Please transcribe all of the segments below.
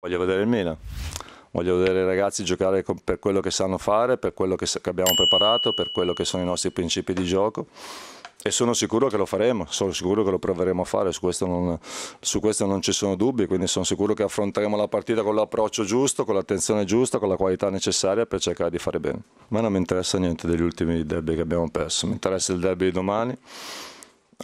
Voglio vedere il Milan, voglio vedere i ragazzi giocare per quello che sanno fare, per quello che abbiamo preparato, per quello che sono i nostri principi di gioco e sono sicuro che lo faremo, sono sicuro che lo proveremo a fare, su questo, non, su questo non ci sono dubbi, quindi sono sicuro che affronteremo la partita con l'approccio giusto, con l'attenzione giusta, con la qualità necessaria per cercare di fare bene. A me non mi interessa niente degli ultimi derby che abbiamo perso, mi interessa il derby di domani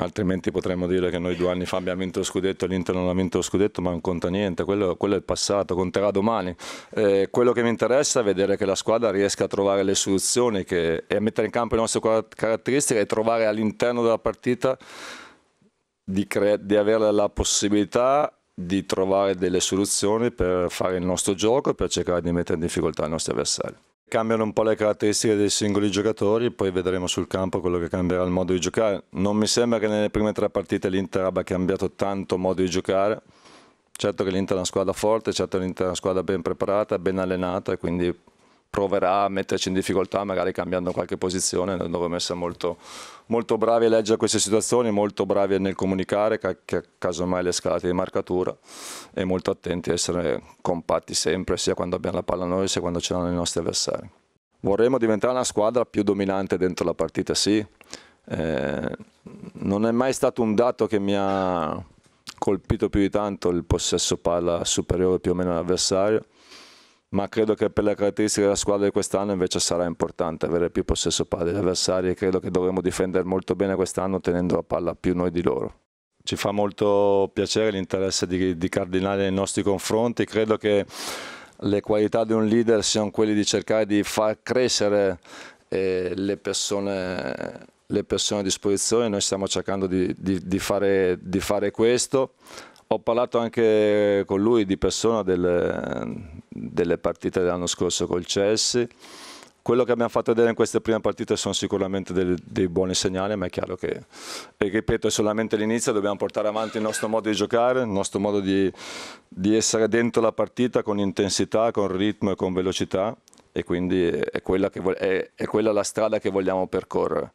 altrimenti potremmo dire che noi due anni fa abbiamo vinto lo scudetto, e l'Inter non ha vinto lo scudetto, ma non conta niente, quello, quello è il passato, conterà domani. Eh, quello che mi interessa è vedere che la squadra riesca a trovare le soluzioni che, e a mettere in campo le nostre caratteristiche e trovare all'interno della partita di, di avere la possibilità di trovare delle soluzioni per fare il nostro gioco e per cercare di mettere in difficoltà i nostri avversari. Cambiano un po' le caratteristiche dei singoli giocatori, poi vedremo sul campo quello che cambierà il modo di giocare. Non mi sembra che nelle prime tre partite l'Inter abbia cambiato tanto modo di giocare. Certo che l'Inter è una squadra forte, certo che l'Inter è una squadra ben preparata, ben allenata, quindi proverà a metterci in difficoltà magari cambiando qualche posizione, noi dovremmo molto, molto bravi a leggere queste situazioni, molto bravi nel comunicare, casomai le scalate di marcatura e molto attenti a essere compatti sempre, sia quando abbiamo la palla noi sia quando ce l'hanno i nostri avversari. Vorremmo diventare una squadra più dominante dentro la partita, sì. Eh, non è mai stato un dato che mi ha colpito più di tanto il possesso palla superiore più o meno all'avversario ma credo che per le caratteristiche della squadra di quest'anno invece sarà importante avere più possesso pari agli avversari e credo che dovremo difendere molto bene quest'anno tenendo la palla più noi di loro. Ci fa molto piacere l'interesse di, di Cardinale nei nostri confronti, credo che le qualità di un leader siano quelle di cercare di far crescere eh, le persone le persone a disposizione, noi stiamo cercando di, di, di, fare, di fare questo, ho parlato anche con lui di persona delle, delle partite dell'anno scorso col Chelsea. Quello che abbiamo fatto vedere in queste prime partite sono sicuramente dei, dei buoni segnali, ma è chiaro che, ripeto, è solamente l'inizio, dobbiamo portare avanti il nostro modo di giocare, il nostro modo di, di essere dentro la partita con intensità, con ritmo e con velocità e quindi è quella, che, è, è quella la strada che vogliamo percorrere.